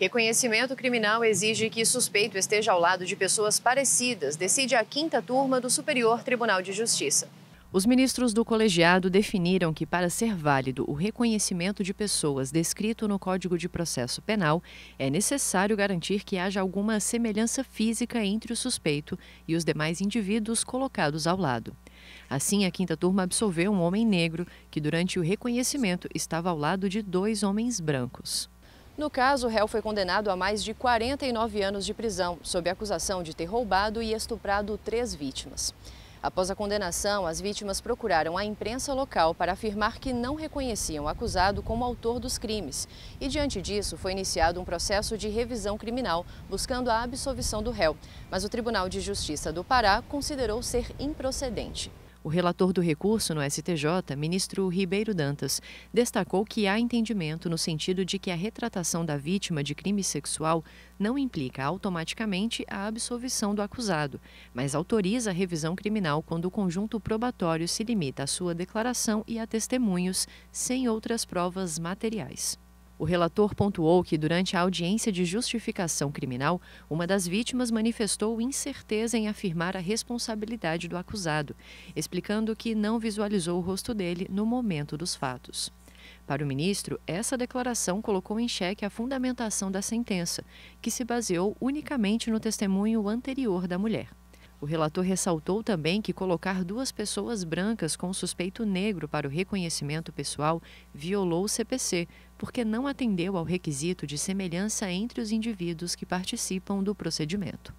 Reconhecimento criminal exige que suspeito esteja ao lado de pessoas parecidas, decide a quinta turma do Superior Tribunal de Justiça. Os ministros do colegiado definiram que, para ser válido o reconhecimento de pessoas descrito no Código de Processo Penal, é necessário garantir que haja alguma semelhança física entre o suspeito e os demais indivíduos colocados ao lado. Assim, a quinta turma absolveu um homem negro que, durante o reconhecimento, estava ao lado de dois homens brancos. No caso, o réu foi condenado a mais de 49 anos de prisão, sob acusação de ter roubado e estuprado três vítimas. Após a condenação, as vítimas procuraram a imprensa local para afirmar que não reconheciam o acusado como autor dos crimes. E diante disso, foi iniciado um processo de revisão criminal, buscando a absolvição do réu. Mas o Tribunal de Justiça do Pará considerou ser improcedente. O relator do recurso no STJ, ministro Ribeiro Dantas, destacou que há entendimento no sentido de que a retratação da vítima de crime sexual não implica automaticamente a absolvição do acusado, mas autoriza a revisão criminal quando o conjunto probatório se limita à sua declaração e a testemunhos, sem outras provas materiais. O relator pontuou que, durante a audiência de justificação criminal, uma das vítimas manifestou incerteza em afirmar a responsabilidade do acusado, explicando que não visualizou o rosto dele no momento dos fatos. Para o ministro, essa declaração colocou em xeque a fundamentação da sentença, que se baseou unicamente no testemunho anterior da mulher. O relator ressaltou também que colocar duas pessoas brancas com suspeito negro para o reconhecimento pessoal violou o CPC, porque não atendeu ao requisito de semelhança entre os indivíduos que participam do procedimento.